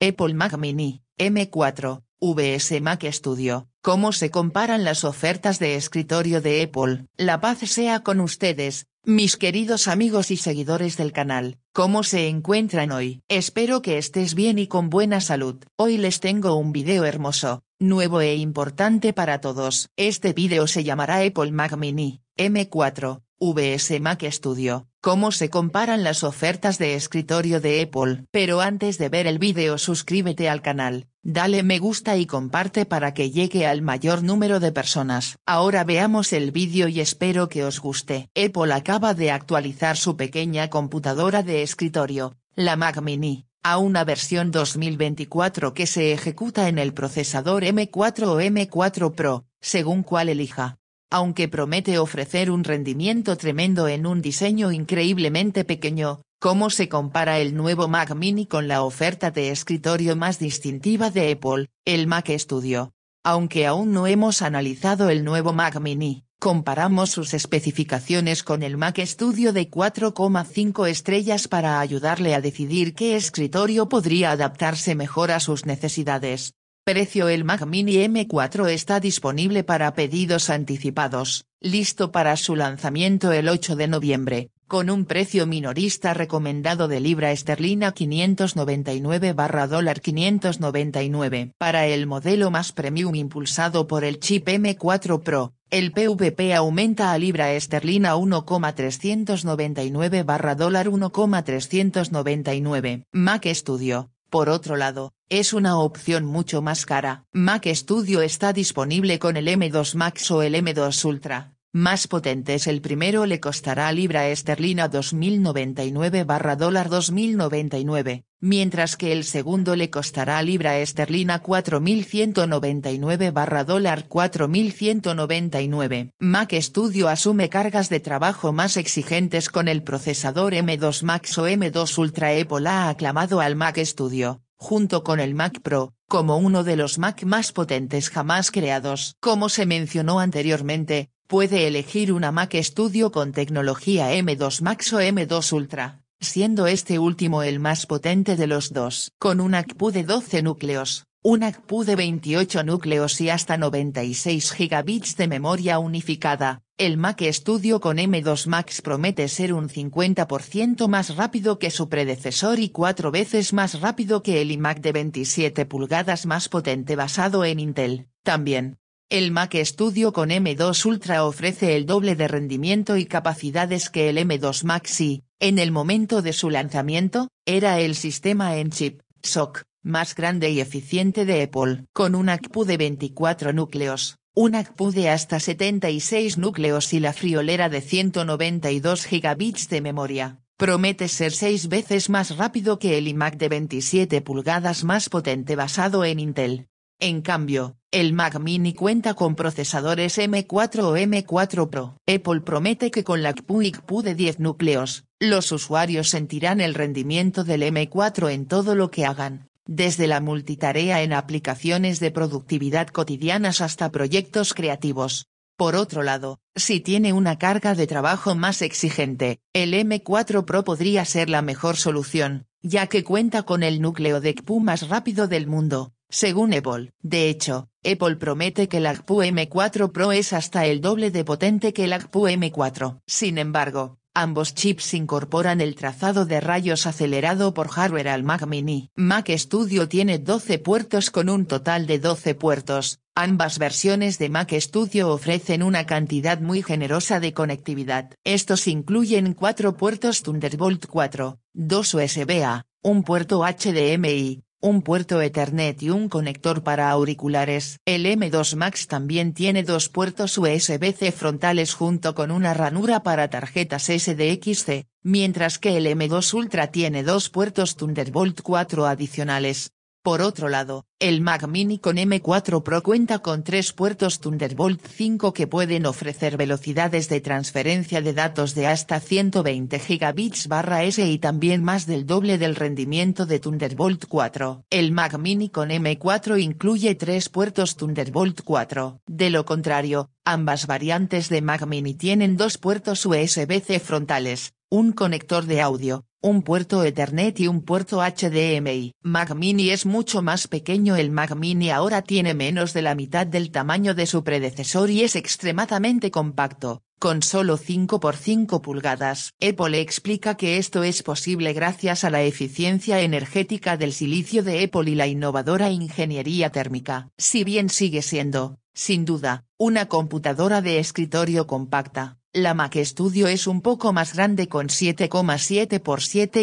Apple Mac Mini, M4, VS Mac Studio. ¿Cómo se comparan las ofertas de escritorio de Apple? La paz sea con ustedes, mis queridos amigos y seguidores del canal. ¿Cómo se encuentran hoy? Espero que estés bien y con buena salud. Hoy les tengo un video hermoso, nuevo e importante para todos. Este video se llamará Apple Mac Mini, M4, VS Mac Studio, cómo se comparan las ofertas de escritorio de Apple. Pero antes de ver el vídeo suscríbete al canal, dale me gusta y comparte para que llegue al mayor número de personas. Ahora veamos el vídeo y espero que os guste. Apple acaba de actualizar su pequeña computadora de escritorio, la Mac Mini a una versión 2024 que se ejecuta en el procesador M4 o M4 Pro, según cual elija aunque promete ofrecer un rendimiento tremendo en un diseño increíblemente pequeño, ¿cómo se compara el nuevo Mac mini con la oferta de escritorio más distintiva de Apple, el Mac Studio? Aunque aún no hemos analizado el nuevo Mac mini, comparamos sus especificaciones con el Mac Studio de 4,5 estrellas para ayudarle a decidir qué escritorio podría adaptarse mejor a sus necesidades. Precio El Mac Mini M4 está disponible para pedidos anticipados, listo para su lanzamiento el 8 de noviembre, con un precio minorista recomendado de libra esterlina 599 barra dólar 599. Para el modelo más premium impulsado por el chip M4 Pro, el PVP aumenta a libra esterlina 1,399 barra dólar 1,399. Mac Studio, por otro lado, es una opción mucho más cara. Mac Studio está disponible con el M2 Max o el M2 Ultra. Más potentes el primero le costará libra esterlina 2099 barra dólar 2099, mientras que el segundo le costará libra esterlina 4199 barra dólar 4199. Mac Studio asume cargas de trabajo más exigentes con el procesador M2 Max o M2 Ultra Apple ha aclamado al Mac Studio junto con el Mac Pro, como uno de los Mac más potentes jamás creados. Como se mencionó anteriormente, puede elegir una Mac Studio con tecnología M2 Max o M2 Ultra, siendo este último el más potente de los dos. Con un ACPU de 12 núcleos, un ACPU de 28 núcleos y hasta 96 GB de memoria unificada, el Mac Studio con M2 Max promete ser un 50% más rápido que su predecesor y cuatro veces más rápido que el iMac de 27 pulgadas más potente basado en Intel. También, el Mac Studio con M2 Ultra ofrece el doble de rendimiento y capacidades que el M2 Max y, en el momento de su lanzamiento, era el sistema en chip, SOC, más grande y eficiente de Apple, con un ACPU de 24 núcleos un ACPU de hasta 76 núcleos y la friolera de 192 gigabits de memoria, promete ser 6 veces más rápido que el iMac de 27 pulgadas más potente basado en Intel. En cambio, el Mac Mini cuenta con procesadores M4 o M4 Pro. Apple promete que con la ACPU y de 10 núcleos, los usuarios sentirán el rendimiento del M4 en todo lo que hagan desde la multitarea en aplicaciones de productividad cotidianas hasta proyectos creativos. Por otro lado, si tiene una carga de trabajo más exigente, el M4 Pro podría ser la mejor solución, ya que cuenta con el núcleo de CPU más rápido del mundo, según Apple. De hecho, Apple promete que la GPU M4 Pro es hasta el doble de potente que la GPU M4. Sin embargo, Ambos chips incorporan el trazado de rayos acelerado por hardware al Mac Mini. Mac Studio tiene 12 puertos con un total de 12 puertos. Ambas versiones de Mac Studio ofrecen una cantidad muy generosa de conectividad. Estos incluyen cuatro puertos Thunderbolt 4, 2 USB-A, un puerto HDMI, un puerto Ethernet y un conector para auriculares. El M2 Max también tiene dos puertos USB-C frontales junto con una ranura para tarjetas SDXC, mientras que el M2 Ultra tiene dos puertos Thunderbolt 4 adicionales. Por otro lado, el Mac Mini con M4 Pro cuenta con tres puertos Thunderbolt 5 que pueden ofrecer velocidades de transferencia de datos de hasta 120 gigabits S y también más del doble del rendimiento de Thunderbolt 4. El Mac Mini con M4 incluye tres puertos Thunderbolt 4. De lo contrario, ambas variantes de Mac Mini tienen dos puertos USB-C frontales, un conector de audio, un puerto Ethernet y un puerto HDMI. Mac Mini es mucho más pequeño. El Mac Mini ahora tiene menos de la mitad del tamaño de su predecesor y es extremadamente compacto, con solo 5 por 5 pulgadas. Apple explica que esto es posible gracias a la eficiencia energética del silicio de Apple y la innovadora ingeniería térmica. Si bien sigue siendo, sin duda, una computadora de escritorio compacta, la Mac Studio es un poco más grande con 7,7 x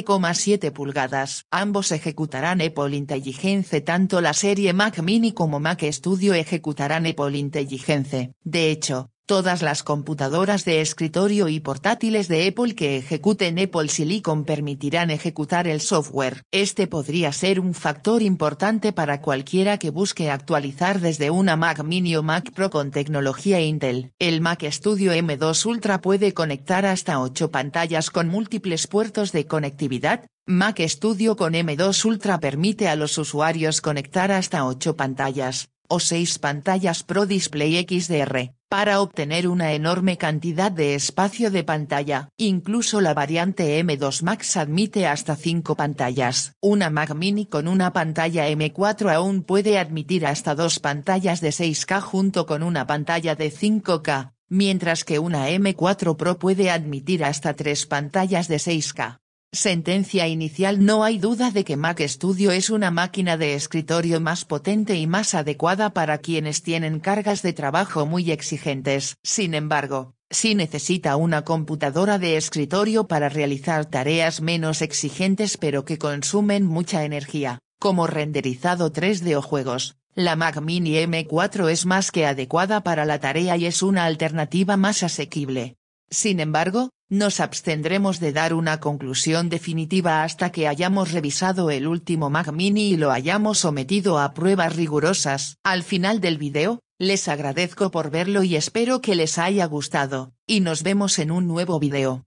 7,7 pulgadas. Ambos ejecutarán Apple Intelligence tanto la serie Mac Mini como Mac Studio ejecutarán Apple Intelligence. De hecho, Todas las computadoras de escritorio y portátiles de Apple que ejecuten Apple Silicon permitirán ejecutar el software. Este podría ser un factor importante para cualquiera que busque actualizar desde una Mac Mini o Mac Pro con tecnología Intel. El Mac Studio M2 Ultra puede conectar hasta 8 pantallas con múltiples puertos de conectividad, Mac Studio con M2 Ultra permite a los usuarios conectar hasta 8 pantallas, o 6 pantallas Pro Display XDR, para obtener una enorme cantidad de espacio de pantalla. Incluso la variante M2 Max admite hasta 5 pantallas. Una Mac Mini con una pantalla M4 aún puede admitir hasta 2 pantallas de 6K junto con una pantalla de 5K, mientras que una M4 Pro puede admitir hasta 3 pantallas de 6K. Sentencia inicial No hay duda de que Mac Studio es una máquina de escritorio más potente y más adecuada para quienes tienen cargas de trabajo muy exigentes. Sin embargo, si necesita una computadora de escritorio para realizar tareas menos exigentes pero que consumen mucha energía, como renderizado 3D o juegos, la Mac Mini M4 es más que adecuada para la tarea y es una alternativa más asequible. Sin embargo, nos abstendremos de dar una conclusión definitiva hasta que hayamos revisado el último Mac Mini y lo hayamos sometido a pruebas rigurosas. Al final del video, les agradezco por verlo y espero que les haya gustado, y nos vemos en un nuevo video.